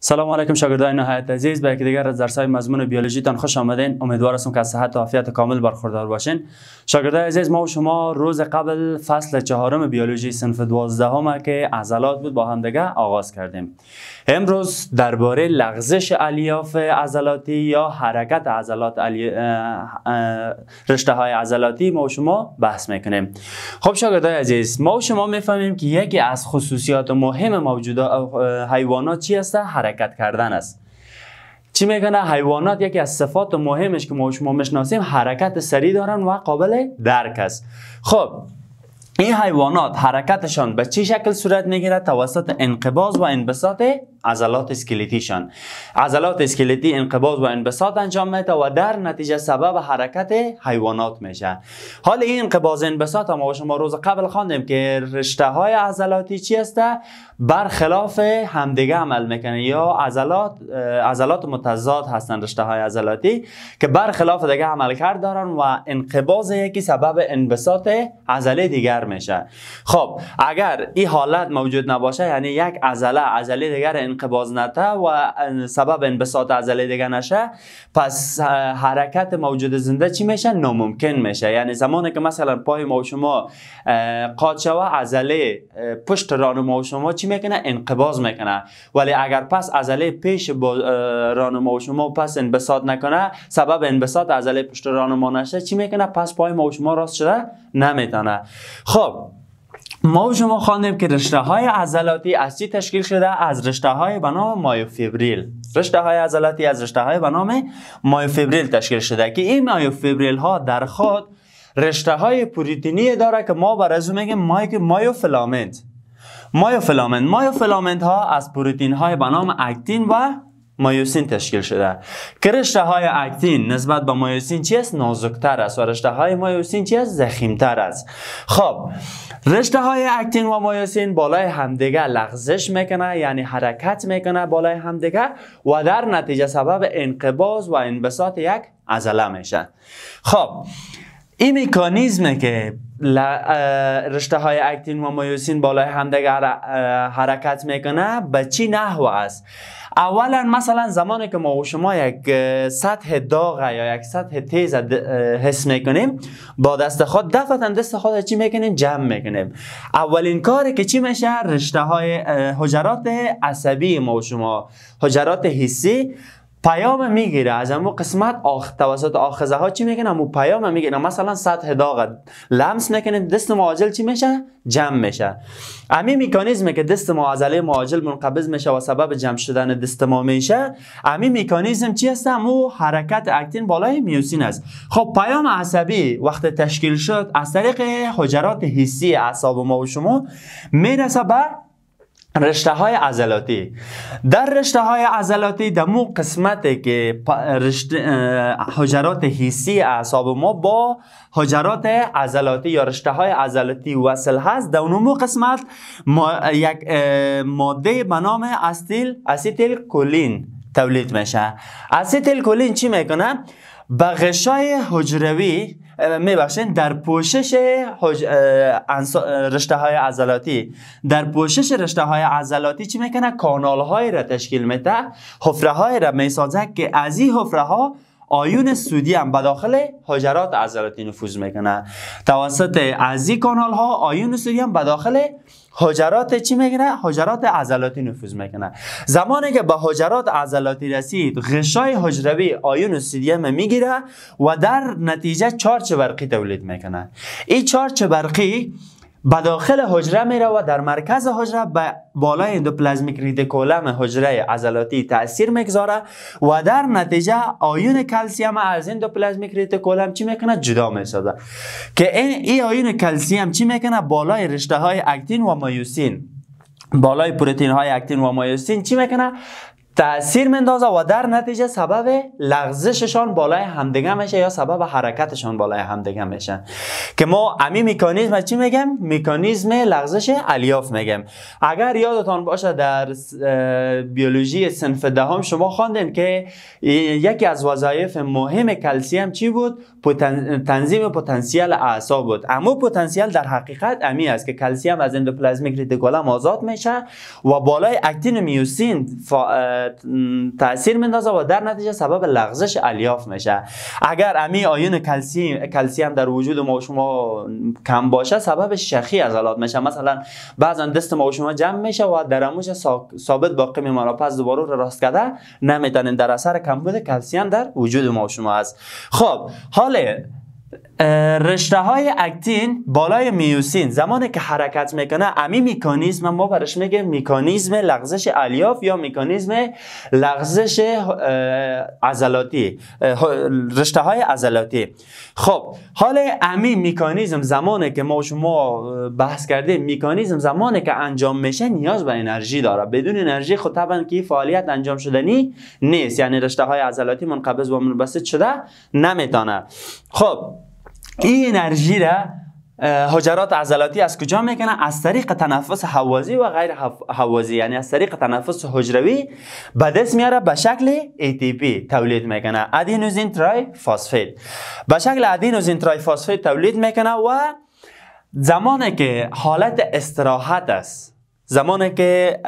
سلام علیکم شاگردان نهایت عزیز به یک دیگر از درس‌های مضمون بیولوژی تان خوش آمدین امیدوار هستم که از صحت و عافیت کامل برخوردار باشین شاگردان عزیز ما و شما روز قبل فصل چهارم بیولوژی صنف 12 که عضلات بود با هم دیگه آغاز کردیم امروز درباره لغزش الیاف عضلاتی یا حرکت عضلات علی... رشته های عضلاتی ما و شما بحث میکنیم خب شاگردان عزیز ما و شما میفهمیم که یکی از خصوصیات مهم موجود حیوانات چی هست حرکت کردن است چی میکنه حیوانات یکی از صفات مهمش که ما شما مشناسیم حرکت سری دارن و قابل درک است خب این حیوانات حرکتشان به چه شکل صورت میگیره توسط انقباض و انبساط عضلات شان عضلات اسکلتی انقباض و انبساط انجام میده و در نتیجه سبب حرکت حیوانات میشه حال این انقباض انبساط ما شما روز قبل خواندیم که رشته های عضلاتی چی هسته برخلاف همدیگه عمل میکنه یا عضلات عضلات متضاد هستن رشته های عضلاتی که برخلاف دیگه کرد دارن و انقباض یکی سبب انبساط عضله دیگر میشه خب اگر این حالت موجود نباشه یعنی یک عضله عضله دیگر انقباز نته و سبب انبساط عضله دیگه نشه پس حرکت موجود زنده چی میشه ناممکن میشه یعنی زمانی که مثلا پای ما و شما قاد شوه عضله پشت ران ما و شما چی میکنه انقباز میکنه ولی اگر پس عضله پیش ران ما و شما پس انبساط نکنه سبب انبساط عضله پشت ران ما نشه چی میکنه پس پای ما و شما راست شده نمیتونه خب ما و شما خواندیم که رشته های عضلاتی از چی تشکیل شده از رشته های به نام مایوفیبریل رشته های عضلاتی از رشته های به نام مایوفیبریل تشکیل شده که این مایوفیبریل ها در خود رشته های پروتئینی داره که ما بر از میگیم مایوفلامنت مایوفلامنت مایوفلامنت ها از پروتئین های به نام اکتین و مایوسین تشکیل شده که رشته های اکتین نسبت به مایوسین چی است نازکتر است و رشته های مایوسین چی زخیمتر است خب رشته های اکتین و مایوسین بالای همدیگه لغزش میکنه یعنی حرکت میکنه بالای همدیگه و در نتیجه سبب انقباض و انبساط یک عضله میشه خب این میکانیزم که رشته های اکتین و مایوسین بالای همدیگه حرکت میکنه به چی نحوه است اولا مثلا زمانی که ما و شما یک سطح داغ یا یک سطح تیز حس میکنیم با دست خود دفعتا دست خود چی میکنیم جمع میکنیم اولین کاری که چی میشه رشته های حجرات عصبی ما و شما حجرات حسی پیام میگیره از امو قسمت آخ توسط آخذه ها چی میکنه امو پیام میگیره مثلا سطح داغ لمس میکنه دست معاجل چی میشه جمع میشه امی میکانیزمی که دست ما معاجل منقبض میشه و سبب جمع شدن دست ما میشه امی میکانیزم چی هست امو حرکت اکتین بالای میوسین است خب پیام عصبی وقت تشکیل شد از طریق حجرات حسی اعصاب ما و شما میرسه به رشته های عضلاتی در رشته های عضلاتی در مو قسمتی که حجرات حیسی اعصاب ما با حجرات عضلاتی یا رشته های عضلاتی وصل هست در اونمو قسمت ما یک ماده به نام استیل استیل کولین تولید میشه استیل کولین چی میکنه به غشای حجروی میبخشین در پوشش رشته های عضلاتی در پوشش رشته های عضلاتی چی میکنه کانال های را تشکیل میده حفره های را میسازه که از این حفره ها آیون سودی هم به داخل حجرات عضلاتی نفوذ میکنه توسط از کانال ها آیون سودی هم به داخل حجرات چی میکنه حجرات عضلاتی نفوذ میکنه زمانی که به حجرات عضلاتی رسید غشای حجروی آیون هم میگیره و در نتیجه چارچ برقی تولید میکنه این چارچ برقی به داخل حجره می و در مرکز حجره به بالای اندوپلازمیک ریدیکولم حجره عضلاتی تاثیر میگذاره و در نتیجه آیون کلسیم از اندوپلازمیک ریدیکولم چی میکنه جدا میسازه که این ای آیون کلسیم چی میکنه بالای رشته های اکتین و مایوسین بالای پروتین های اکتین و مایوسین چی میکنه تأثیر مندازه و در نتیجه سبب لغزششان بالای همدیگه میشه یا سبب حرکتشان بالای همدیگه میشه که ما امی میکانیزم چی میگم میکانیزم لغزش الیاف میگم اگر یادتان باشه در بیولوژی سنف دهم شما خواندین که یکی از وظایف مهم کلسیم چی بود تنظیم پتانسیل اعصاب بود اما پتانسیل در حقیقت امی است که کلسیم از اندوپلازمیک ریتیکولم آزاد میشه و بالای اکتین و میوسین تاثیر میندازه و در نتیجه سبب لغزش الیاف میشه اگر امی آیون کلسیم کلسیم در وجود ما و شما کم باشه سبب شخی عضلات میشه مثلا بعضا دست ما و شما جمع میشه و درموش ثابت باقی میمونه پس دوباره را راست کرده نمیتونین در اثر کمبود کلسیم در وجود ما و شما است خب حال رشته های اکتین بالای میوسین زمانی که حرکت میکنه امی میکانیزم ما برش میگه میکانیزم لغزش الیاف یا میکانیزم لغزش ازلاتی رشته های ازلاتی خب حال امی میکانیزم زمانی که ما شما بحث کردیم میکانیزم زمانی که انجام میشه نیاز به انرژی داره بدون انرژی خب طبعا که فعالیت انجام شدنی نیست یعنی رشته های عضلاتی منقبض و منبسط شده نمیتانه خب این انرژی را حجرات عضلاتی از کجا میکنه؟ از طریق تنفس حوازی و غیر حوازی یعنی از طریق تنفس حجروی به دست میاره به شکل ATP تولید میکنه ادینوزین ترای فاسفید به شکل ادینوزین ترای فاسفید تولید میکنه و زمانی که حالت استراحت است زمانی که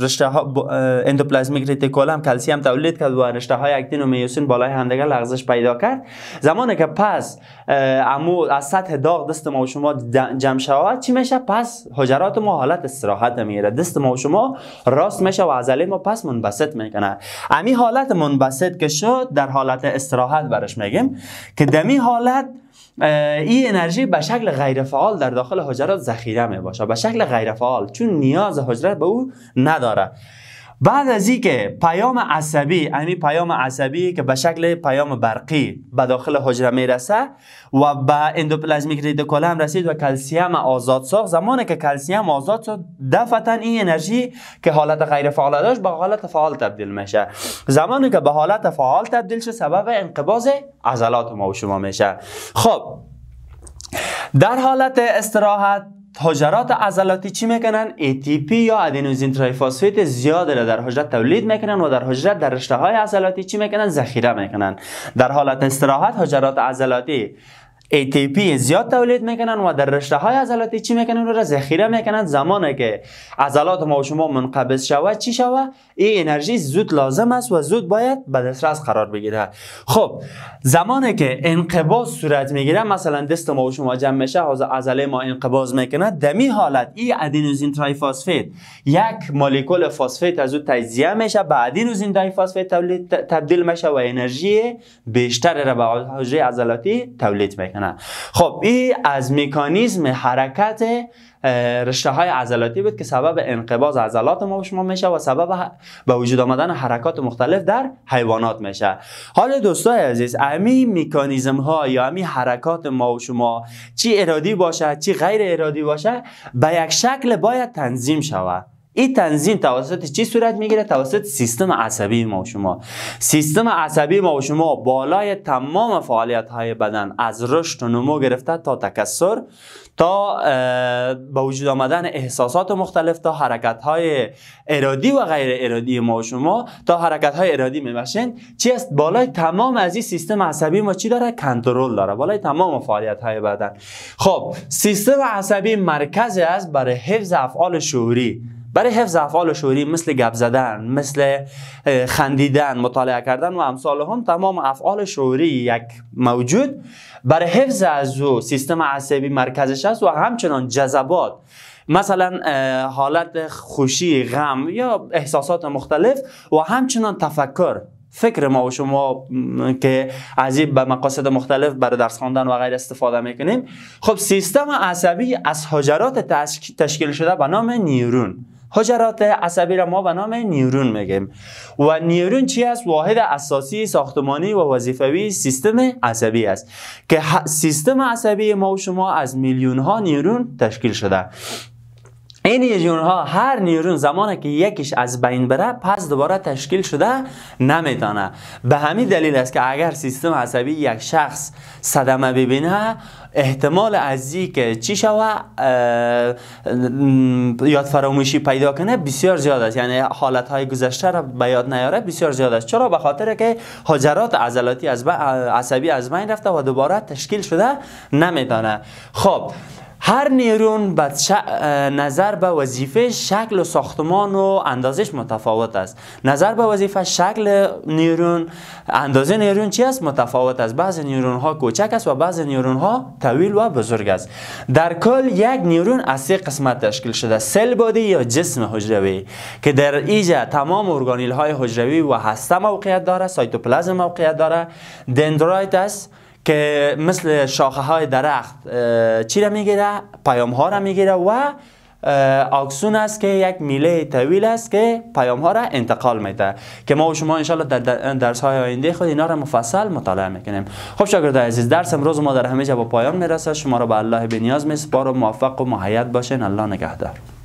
رشته ها اندوپلازمیک ریتیکول هم کلسیم تولید کرد و رشته های اکتین و میوسین بالای همدیگه لغزش پیدا کرد زمانی که پس امو از سطح داغ دست ما و شما جمع شود چی میشه پس حجرات ما حالت استراحت میره دست ما و شما راست میشه و عضله ما پس منبسط میکنه امی حالت منبسط که شد در حالت استراحت برش میگیم که دمی حالت این انرژی به شکل غیرفعال در داخل حجرات ذخیره می باشه به شکل غیرفعال چون نیاز حجره به او نداره بعد از اینکه پیام عصبی یعنی پیام عصبی که به شکل پیام برقی به داخل حجره میرسه و به اندوپلازمیک ریدیکول رسید و کلسیم آزاد ساخت زمانی که کلسیم آزاد شد دفعتا این انرژی که حالت غیر فعال داشت به حالت فعال تبدیل میشه زمانی که به حالت فعال تبدیل شد سبب انقباض عضلات ما و شما میشه خب در حالت استراحت حجرات عضلاتی چی میکنن ATP یا ادینوزین ترایفاسفیت زیاد را در حجرت تولید میکنن و در حجرت در رشته های عضلاتی چی میکنن ذخیره میکنن در حالت استراحت حجرات عضلاتی ATP زیاد تولید میکنن و در رشته های عضلاتی چی میکنن را ذخیره میکنن زمانی که عضلات ما و شما منقبض شود چی شود این انرژی زود لازم است و زود باید به دسترس قرار بگیره خب زمانی که انقباض صورت میگیره مثلا دست ما و شما جمع میشه عضله ما انقباض میکنه دمی حالت این ادینوزین فاسفیت یک مولکول فاسفیت از او تجزیه میشه به ادینوزین ترایفسفات تبدیل میشه و انرژی بیشتر را به حجره عضلاتی تولید میکنه خب این از مکانیزم حرکت رشته های عضلاتی بود که سبب انقباض عضلات ما شما میشه و سبب به وجود آمدن حرکات مختلف در حیوانات میشه حالا دوستای عزیز امی میکانیزم ها یا امی حرکات ما و شما چی ارادی باشه چی غیر ارادی باشه به یک شکل باید تنظیم شود این تنظیم توسط چی صورت میگیره توسط سیستم عصبی ما و شما سیستم عصبی ما و شما بالای تمام فعالیت های بدن از رشد و نمو گرفته تا تکسر تا با وجود آمدن احساسات مختلف تا حرکت های ارادی و غیر ارادی ما شما تا حرکت های ارادی میبشین چی است بالای تمام از این سیستم عصبی ما چی داره کنترل داره بالای تمام فعالیت های بدن خب سیستم عصبی مرکز است برای حفظ افعال شعوری برای حفظ افعال شعری مثل گپ زدن مثل خندیدن مطالعه کردن و امثال هم تمام افعال شوری یک موجود برای حفظ از او سیستم عصبی مرکزش است و همچنان جذبات مثلا حالت خوشی غم یا احساسات مختلف و همچنان تفکر فکر ما و شما که از به مقاصد مختلف برای درس خواندن و غیر استفاده میکنیم خب سیستم عصبی از حجرات تشکیل شده به نام نیرون حجرات عصبی را ما به نام نیورون میگیم و نیورون چی است واحد اساسی ساختمانی و وظیفوی سیستم عصبی است که سیستم عصبی ما و شما از میلیون ها نیورون تشکیل شده این نیورون ها هر نیورون زمانی که یکیش از بین بره پس دوباره تشکیل شده نمیدانه به همین دلیل است که اگر سیستم عصبی یک شخص صدمه ببینه احتمال از که چی شوه یاد فراموشی پیدا کنه بسیار زیاد است یعنی حالت های گذشته را به یاد نیاره بسیار زیاد است چرا به خاطر که حجرات عضلاتی از عصبی از بین رفته و دوباره تشکیل شده نمیدانه خب هر نیرون نظر به وظیفه شکل و ساختمان و اندازش متفاوت است نظر به وظیفه شکل نیرون اندازه نیرون چی است متفاوت است بعض نیرون ها کوچک است و بعض نیرون ها طویل و بزرگ است در کل یک نیرون از سه قسمت تشکیل شده سل بادی یا جسم حجروی که در اینجا تمام ارگانیل های حجروی و هسته موقعیت داره سایتوپلازم موقعیت داره دندرایت است که مثل شاخه های درخت چی را میگیره؟ پیام ها را میگیره و آکسون است که یک میله طویل است که پیام ها را انتقال میده که ما و شما انشالله در درس های آینده خود اینا را مفصل مطالعه میکنیم خب شاگرد عزیز درس امروز ما در همه جا با پایان میرسه شما را به الله بنیاز میسپارم موفق و مهیت باشین الله نگهدار